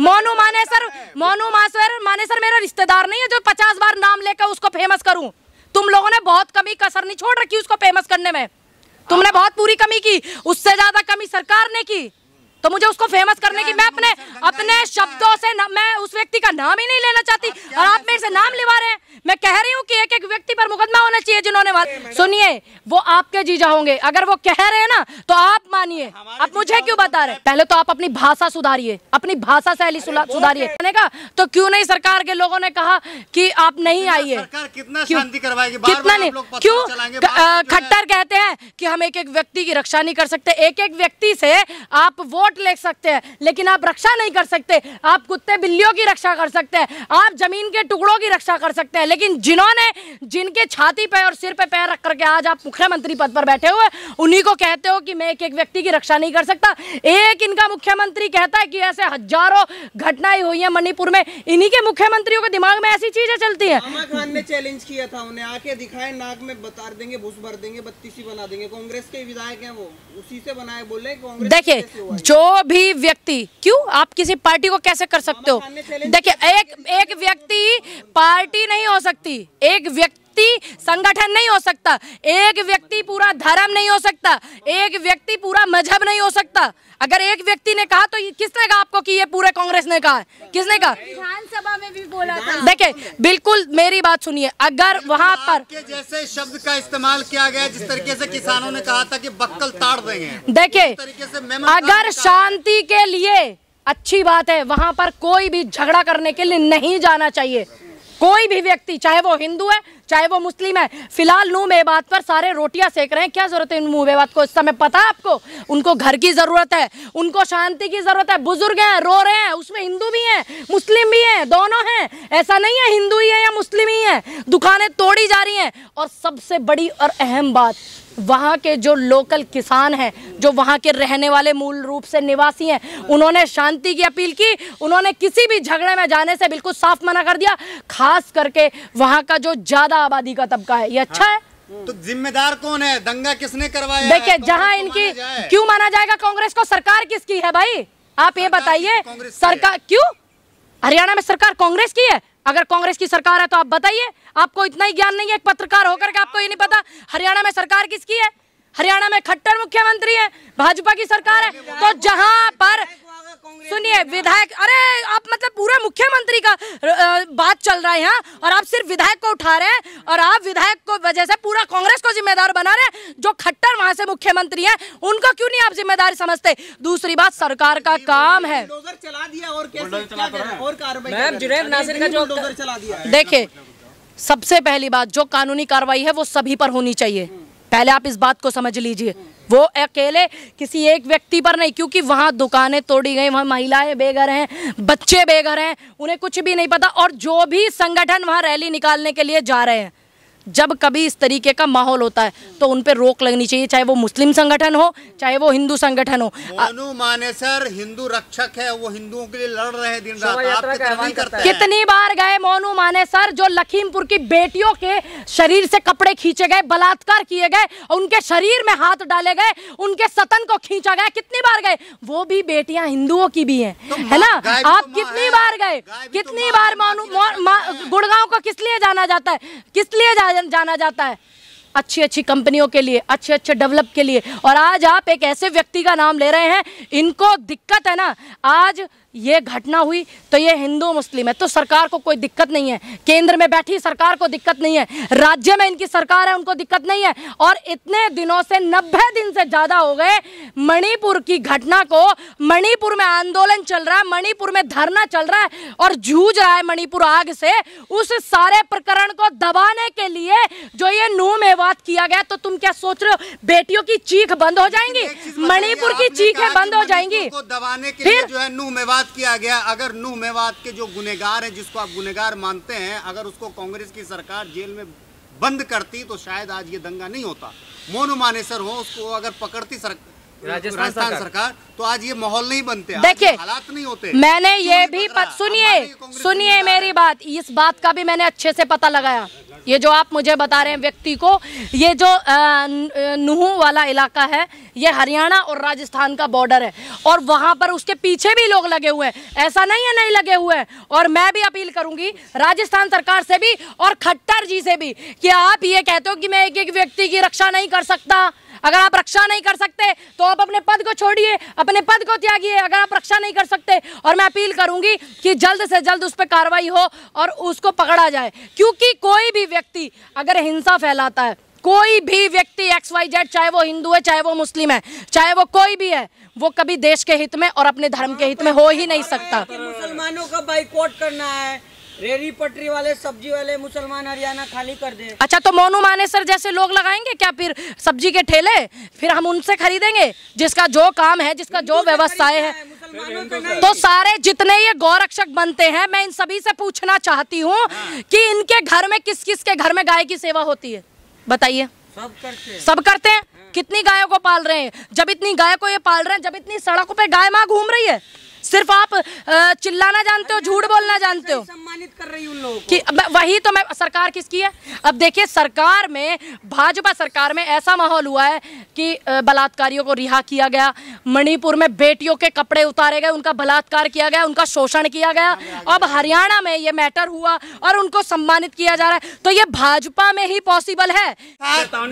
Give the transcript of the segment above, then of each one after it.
मोनू माने सर मोनू माने सर मेरा रिश्तेदार नहीं है जो पचास बार नाम लेकर उसको फेमस करूं तुम लोगों ने बहुत कमी कसर नहीं छोड़ रखी उसको फेमस करने में तुमने बहुत पूरी कमी की उससे ज्यादा कमी सरकार ने की तो मुझे उसको फेमस करने की मैं अपने अपने शब्दों से मैं उस व्यक्ति का नाम ही नहीं लेना चाहती और आप मेरे से नाम लिवा रहे हैं मैं कह रही हूँ कि एक एक व्यक्ति पर मुकदमा होना चाहिए जिन्होंने सुनिए वो आपके जीजा होंगे अगर वो कह रहे हैं ना तो आप मानिए आप मुझे क्यों बता रहे पहले तो आप अपनी भाषा सुधारिए अपनी भाषा शैली सुधारिये तो क्यों नहीं सरकार के लोगों ने कहा कि आप नहीं आइए कितना नहीं क्यों खट्टर कहते हैं कि हम एक एक व्यक्ति की रक्षा नहीं कर सकते एक एक व्यक्ति से आप वोट वोट ले सकते हैं लेकिन आप रक्षा नहीं कर सकते आप कुत्ते बिल्लियों की रक्षा कर सकते हैं आप जमीन के टुकड़ों की रक्षा कर सकते हैं लेकिन जिन्होंने जिनके छाती पे और सिर पे पैर रख करके आज आप मुख्यमंत्री पद पर बैठे हुए उन्हीं को कहते हो कि मैं एक एक व्यक्ति की रक्षा नहीं कर सकता एक इनका मुख्यमंत्री कहता है कि ऐसे हजारों घटनाएं हुई है मणिपुर में इन्हीं के मुख्यमंत्रियों के दिमाग में ऐसी चीजें चलती है चैलेंज किया था उन्हें आके दिखाए नाक में बता देंगे भूस भर देंगे बत्तीसी बना देंगे कांग्रेस के विधायक है वो उसी से बनाए बोले देखिये जो भी व्यक्ति क्यों आप किसी पार्टी को कैसे कर सकते हो देखिए एक एक व्यक्ति पार्टी नहीं हो सकती एक व्यक्ति व्यक्ति संगठन नहीं हो सकता एक व्यक्ति पूरा धर्म नहीं हो सकता एक व्यक्ति पूरा मजहब नहीं हो सकता अगर एक व्यक्ति ने कहा तो किसने कहा आपको कि ये पूरे कांग्रेस ने कहा किसने कहा विधानसभा में भी बोला था देखे बिल्कुल मेरी बात सुनिए अगर वहाँ पर जैसे शब्द का इस्तेमाल किया गया जिस तरीके से किसानों ने कहा था कि बक्कल ताड़ देंगे देखिए अगर शांति के लिए अच्छी बात है वहां पर कोई भी झगड़ा करने के लिए नहीं जाना चाहिए कोई भी व्यक्ति चाहे वो हिंदू है चाहे वो मुस्लिम है फिलहाल नू बात पर सारे रोटियां सेक रहे हैं क्या जरूरत है नू मेबात को इस समय पता है आपको उनको घर की जरूरत है उनको शांति की जरूरत है बुजुर्ग हैं रो रहे हैं उसमें हिंदू भी हैं मुस्लिम भी हैं दोनों हैं ऐसा नहीं है हिंदू ही है या मुस्लिम ही है दुकानें तोड़ी जा रही हैं और सबसे बड़ी और अहम बात वहाँ के जो लोकल किसान हैं जो वहाँ के रहने वाले मूल रूप से निवासी हैं उन्होंने शांति की अपील की उन्होंने किसी भी झगड़े में जाने से बिल्कुल साफ मना कर दिया खास करके वहाँ का जो ज़्यादा ज्यादा आबादी का तबका है ये हाँ। अच्छा है तो जिम्मेदार कौन है दंगा किसने करवाया देखिए जहाँ इनकी माना क्यों माना जाएगा कांग्रेस को सरकार किसकी है भाई आप ये बताइए सरकार क्यों हरियाणा में सरकार कांग्रेस की है अगर कांग्रेस की सरकार है तो आप बताइए आपको इतना ही ज्ञान नहीं है एक पत्रकार होकर के आपको ये नहीं पता हरियाणा में सरकार किसकी है हरियाणा में खट्टर मुख्यमंत्री है भाजपा की सरकार है तो जहां पर सुनिए विधायक अरे आप मतलब पूरे मुख्यमंत्री का बात चल रहा है यहाँ और आप सिर्फ विधायक को उठा रहे हैं और आप विधायक को वजह से पूरा कांग्रेस को जिम्मेदार बना रहे हैं जो खट्टर वहां से मुख्यमंत्री है उनको क्यों नहीं आप जिम्मेदार समझते दूसरी बात सरकार का काम है तो देखिये सबसे पहली बात जो कानूनी कार्रवाई है वो सभी पर होनी चाहिए पहले आप इस बात को समझ लीजिए वो अकेले किसी एक व्यक्ति पर नहीं क्योंकि वहाँ दुकानें तोड़ी गई वहाँ महिलाएं बेघर हैं बच्चे बेघर हैं उन्हें कुछ भी नहीं पता और जो भी संगठन वहाँ रैली निकालने के लिए जा रहे हैं जब कभी इस तरीके का माहौल होता है तो उन पर रोक लगनी चाहिए चाहे वो मुस्लिम संगठन हो चाहे वो हिंदू संगठन हो मोनू सर हिंदू रक्षक है वो हिंदुओं के लिए लड़ रहे दिन रात कितनी बार गए मोनू सर जो लखीमपुर की बेटियों के शरीर से कपड़े खींचे गए बलात्कार किए गए और उनके शरीर में हाथ डाले गए उनके सतन को खींचा गया कितनी बार गए वो भी बेटियां हिंदुओं की भी तो है ना आप तो कितनी बार गए तो कितनी बार मोनू गुड़गांव को किस लिए जाना जाता है किस लिए भजन जाना जाता है अच्छी अच्छी कंपनियों के लिए अच्छे अच्छे डेवलप के लिए और आज आप एक ऐसे व्यक्ति का नाम ले रहे हैं इनको दिक्कत है ना आज ये घटना हुई तो ये हिंदू मुस्लिम है तो सरकार को कोई दिक्कत नहीं है केंद्र में बैठी सरकार को दिक्कत नहीं है राज्य में इनकी सरकार है उनको दिक्कत नहीं है और इतने दिनों से नब्बे दिन से ज़्यादा हो गए मणिपुर की घटना को मणिपुर में आंदोलन चल रहा है मणिपुर में धरना चल रहा है और जूझ रहा है मणिपुर आग से उस सारे प्रकरण को दबाने के लिए जो ये नू मेवाद किया गया तो तुम क्या सोच रहे हो बेटियों की चीख बंद हो जाएंगी मणिपुर की चीखें बंद हो जाएंगी दबाने के लिए जो है नू बात किया गया अगर नूह मेवात के जो गुनेगार हैं जिसको आप गुनेगार मानते हैं अगर उसको कांग्रेस की सरकार जेल में बंद करती तो शायद आज ये दंगा नहीं होता मोनू मानेसर हो उसको अगर पकड़ती सर, राजस्थान सरकार।, सरकार तो आज ये माहौल नहीं बनते देखिए हालात नहीं होते मैंने ये भी सुनिए सुनिए मेरी बात इस बात का भी मैंने अच्छे से पता लगाया ये जो आप मुझे बता रहे हैं व्यक्ति को ये जो नूह वाला इलाका है ये हरियाणा और राजस्थान का बॉर्डर है और वहाँ पर उसके पीछे भी लोग लगे हुए हैं ऐसा नहीं है नहीं लगे हुए हैं और मैं भी अपील करूँगी राजस्थान सरकार से भी और खट्टर जी से भी कि आप ये कहते हो कि मैं एक एक व्यक्ति की रक्षा नहीं कर सकता अगर आप रक्षा नहीं कर सकते तो आप अपने पद को छोड़िए अपने पद को त्यागिए अगर आप रक्षा नहीं कर सकते और मैं अपील करूंगी कि जल्द से जल्द उस पर कार्रवाई हो और उसको पकड़ा जाए क्योंकि कोई भी भी व्यक्ति अगर हिंसा फैलाता है कोई भी व्यक्ति एक्स वाई जेड चाहे वो हिंदू है चाहे वो मुस्लिम है चाहे वो कोई भी है वो कभी देश के हित में और अपने धर्म के हित में हो ही नहीं सकता मुसलमानों का बाइकआउट करना है रेरी पटरी वाले सब्जी वाले मुसलमान हरियाणा खाली कर दे अच्छा तो मोनू माने सर जैसे लोग लगाएंगे क्या फिर सब्जी के ठेले फिर हम उनसे खरीदेंगे जिसका जो काम है जिसका जो व्यवसाय है तो, तो सारे जितने ये गौरक्षक बनते हैं मैं इन सभी से पूछना चाहती हूँ हाँ। कि इनके घर में किस किस के घर में गाय की सेवा होती है बताइए सब करते हैं सब करते हैं हाँ। कितनी गायों को पाल रहे हैं जब इतनी गाय को ये पाल रहे हैं जब इतनी सड़कों पे गाय माँ घूम रही है सिर्फ आप चिल्लाना जानते हो झूठ बोलना जानते हो सम्मानित कर रही उन लोगों कि वही तो मैं सरकार किसकी है अब देखिए सरकार में भाजपा सरकार में ऐसा माहौल हुआ है कि बलात्कारियों को रिहा किया गया मणिपुर में बेटियों के कपड़े उतारे गए उनका बलात्कार किया गया उनका शोषण किया गया अब हरियाणा में ये मैटर हुआ और उनको सम्मानित किया जा रहा है तो ये भाजपा में ही पॉसिबल है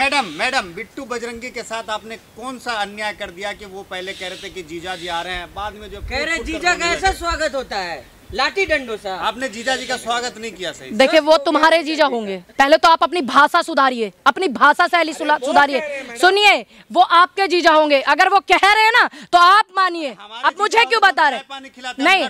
मैडम मैडम बिट्टू बजरंगी के साथ आपने कौन सा अन्याय कर दिया कि वो पहले कह रहे थे कि जीजा जी आ रहे हैं बाद में जो कह रहे जीजा का ऐसा स्वागत होता है लाठी डंडो सा आपने जीजा जी का स्वागत नहीं किया सही देखिए वो तुम्हारे जीजा होंगे पहले तो आप अपनी भाषा सुधारिए अपनी भाषा शैली सुधारिए सुनिए वो आपके जीजा होंगे अगर वो कह रहे हैं ना तो आप मानिए आप मुझे क्यों तो बता रहे नहीं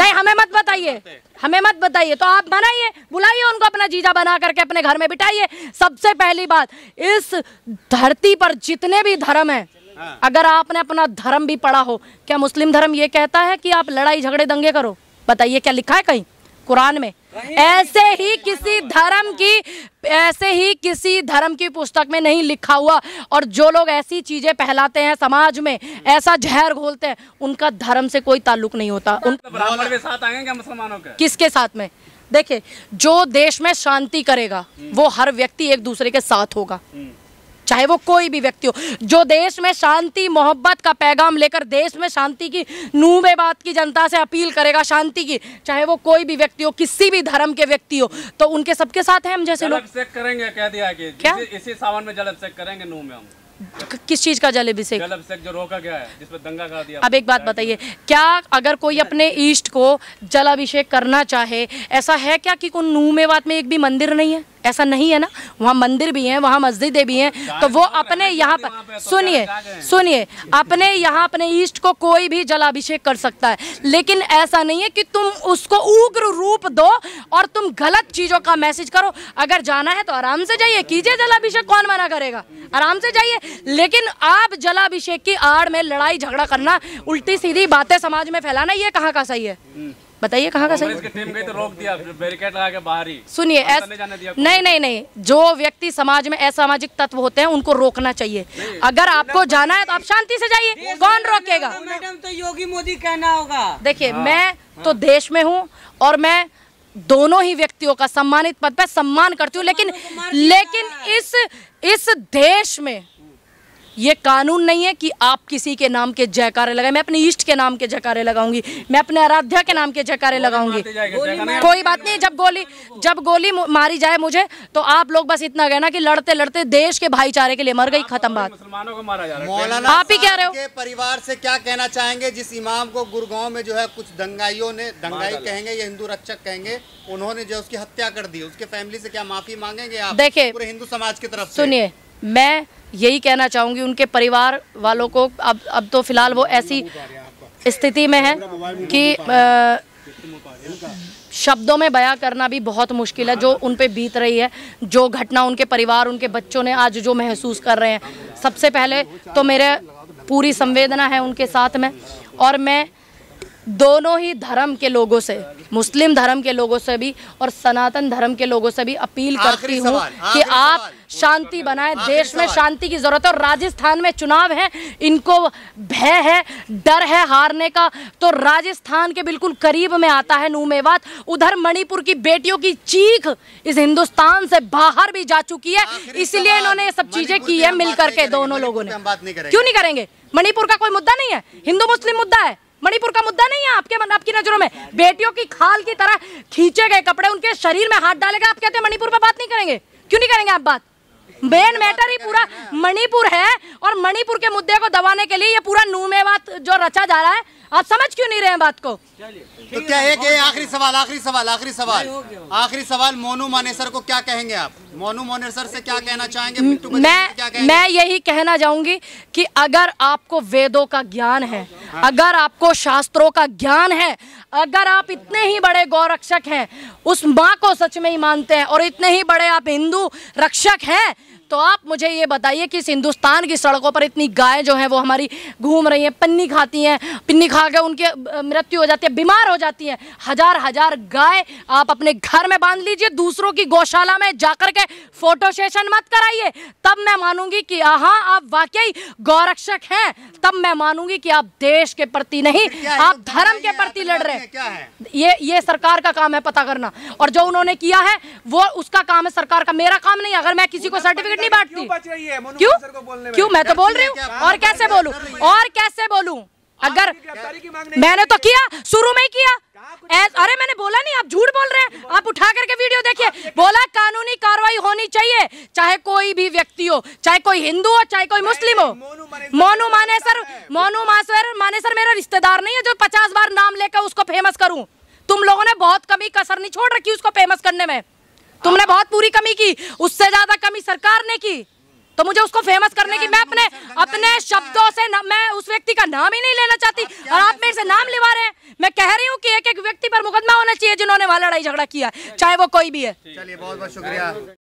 नहीं हमें मत बताइए हमें मत बताइए तो आप बनाइए बुलाइए उनको अपना जीजा बना करके अपने घर में बिठाइए सबसे पहली बात इस धरती पर जितने भी धर्म है हाँ। अगर आपने अपना धर्म भी पढ़ा हो क्या मुस्लिम धर्म ये कहता है कि आप लड़ाई झगड़े दंगे करो बताइए क्या लिखा है कहीं कुरान में ऐसे ही किसी धर्म की ऐसे ही किसी धर्म की पुस्तक में नहीं लिखा हुआ और जो लोग ऐसी चीजें फैलाते हैं समाज में ऐसा जहर घोलते हैं उनका धर्म से कोई ताल्लुक नहीं होता उन तो के साथ आएंगे मुसलमानों के किसके साथ में देखिए जो देश में शांति करेगा हम्म। वो हर व्यक्ति एक दूसरे के साथ होगा हम्म। चाहे वो कोई भी व्यक्ति हो जो देश में शांति मोहब्बत का पैगाम लेकर देश में शांति की में बात की जनता से अपील करेगा शांति की चाहे वो कोई भी व्यक्ति हो किसी भी धर्म के व्यक्ति हो तो उनके सबके साथ है हम जैसे लोग करेंगे कह दिया कि क्या इसी सावन में जल अभिषेक करेंगे नूह में हम किस चीज का जल अभिषेक जल अभिषेक जो रोका गया है जिसमें दंगा कर दिया अब एक बात बताइए क्या अगर कोई अपने ईष्ट को जल अभिषेक करना चाहे ऐसा है क्या कि कोई बात में एक भी मंदिर नहीं है ऐसा नहीं है ना वहाँ मंदिर भी हैं वहाँ मस्जिदें भी हैं तो वो अपने यहाँ पर तो सुनिए सुनिए अपने यहाँ अपने ईस्ट को कोई भी जलाभिषेक कर सकता है लेकिन ऐसा नहीं है कि तुम उसको उग्र रूप दो और तुम गलत चीज़ों का मैसेज करो अगर जाना है तो आराम से जाइए कीजिए जलाभिषेक कौन मना करेगा आराम से जाइए लेकिन आप जलाभिषेक की आड़ में लड़ाई झगड़ा करना उल्टी सीधी बातें समाज में फैलाना ये कहाँ का सही है हम्म। बताइए कहाँ का सही टीम गई तो रोक दिया बैरिकेड लगा के बाहर ही सुनिए नहीं नहीं नहीं जो व्यक्ति समाज में असामाजिक तत्व होते हैं उनको रोकना चाहिए अगर आपको जाना है तो आप शांति से जाइए कौन रोकेगा मैडम तो योगी मोदी कहना होगा देखिए हाँ, मैं हाँ। तो देश में हूँ और मैं दोनों ही व्यक्तियों का सम्मानित पद पर सम्मान करती हूँ लेकिन लेकिन इस इस देश में ये कानून नहीं है कि आप किसी के नाम के जयकारे लगाए मैं अपने इष्ट के नाम के जयकारे लगाऊंगी मैं अपने आराध्या के नाम के जयकारे लगाऊंगी कोई बात नहीं जब गोली जब गोली मारी जाए मुझे तो आप लोग बस इतना कहना कि लड़ते लड़ते देश के भाईचारे के लिए मर गई खत्म बात मुसलमानों को मारा आप ही कह रहे हो परिवार से क्या कहना चाहेंगे जिस इमाम को गुरुगा में जो है कुछ दंगाइयों ने दंगाई कहेंगे या हिंदू रक्षक कहेंगे उन्होंने जो उसकी हत्या कर दी उसके फैमिली से क्या माफी मांगेंगे आप देखिए पूरे हिंदू समाज की तरफ सुनिए मैं यही कहना चाहूँगी उनके परिवार वालों को अब अब तो फिलहाल वो ऐसी स्थिति में है कि आ, शब्दों में बयां करना भी बहुत मुश्किल है जो उन पर बीत रही है जो घटना उनके परिवार उनके बच्चों ने आज जो महसूस कर रहे हैं सबसे पहले तो मेरे पूरी संवेदना है उनके साथ में और मैं दोनों ही धर्म के लोगों से मुस्लिम धर्म के लोगों से भी और सनातन धर्म के लोगों से भी अपील करती हूँ कि आप शांति बनाए देश में शांति की जरूरत है और राजस्थान में चुनाव है इनको भय है डर है हारने का तो राजस्थान के बिल्कुल करीब में आता है नूमेवात उधर मणिपुर की बेटियों की चीख इस हिंदुस्तान से बाहर भी जा चुकी है इसलिए इन्होंने ये सब चीजें की है मिलकर के दोनों लोगों ने क्यों नहीं करेंगे मणिपुर का कोई मुद्दा नहीं है हिंदू मुस्लिम मुद्दा है मणिपुर का मुद्दा नहीं है आपके मन आपकी नजरों में बेटियों की खाल की तरह खींचे गए कपड़े उनके शरीर में हाथ डालेगा आप कहते हैं मणिपुर पर बात नहीं करेंगे क्यों नहीं करेंगे आप बात मेन मैटर ही पूरा मणिपुर है और मणिपुर के मुद्दे को दबाने के लिए ये पूरा नूमेवाद जो रचा जा रहा है आप समझ क्यों नहीं रहे हैं बात को तो क्या एक आखिरी सवाल आखिरी सवाल आखिरी सवाल आखिरी सवाल मोनू मानेसर को क्या कहेंगे आप मोनू मोनर सर से क्या कहना चाहेंगे मैं मैं यही कहना चाहूंगी कि अगर आपको वेदों का ज्ञान है हाँ। अगर आपको शास्त्रों का ज्ञान है अगर आप इतने ही बड़े गौरक्षक हैं उस माँ को सच में ही मानते हैं और इतने ही बड़े आप हिंदू रक्षक हैं तो आप मुझे ये बताइए कि इस हिंदुस्तान की सड़कों पर इतनी गायें जो हैं वो हमारी घूम रही हैं पन्नी खाती हैं पन्नी खा के उनके मृत्यु हो जाती है बीमार हो जाती हैं हजार हजार गाय आप अपने घर में बांध लीजिए दूसरों की गौशाला में जाकर के फोटो सेशन मत कराइए तब मैं मानूंगी कि हाँ आप वाकई गौरक्षक हैं तब मैं मानूंगी कि आप देश के प्रति नहीं आप धर्म के प्रति लड़ रहे हैं ये ये सरकार का काम है पता करना और जो उन्होंने किया है वो उसका काम है सरकार का मेरा काम नहीं अगर मैं किसी को सर्टिफिकेट टिकट नहीं बांटती क्यों क्यों मैं तो बोल रही हूँ और कैसे बोलू और कैसे बोलू अगर मैंने तो किया शुरू में ही किया अरे मैंने बोला नहीं आप झूठ बोल रहे हैं आप उठा करके वीडियो देखिए बोला कानूनी कार्रवाई होनी चाहिए चाहे कोई भी व्यक्ति हो चाहे कोई हिंदू हो चाहे कोई मुस्लिम हो मोनू माने सर मोनू माने सर मेरा रिश्तेदार नहीं है जो पचास बार नाम लेकर उसको फेमस करूं तुम लोगों ने बहुत कमी कसर नहीं छोड़ रखी उसको फेमस करने में तुमने बहुत पूरी कमी की उससे ज्यादा कमी सरकार ने की तो मुझे उसको फेमस करने की मैं अपने अपने शब्दों से न, मैं उस व्यक्ति का नाम ही नहीं लेना चाहती और आप मेरे से नाम लिवा रहे हैं मैं कह रही हूँ कि एक एक व्यक्ति पर मुकदमा होना चाहिए जिन्होंने वहां लड़ाई झगड़ा किया चाहे वो कोई भी है चलिए बहुत बहुत शुक्रिया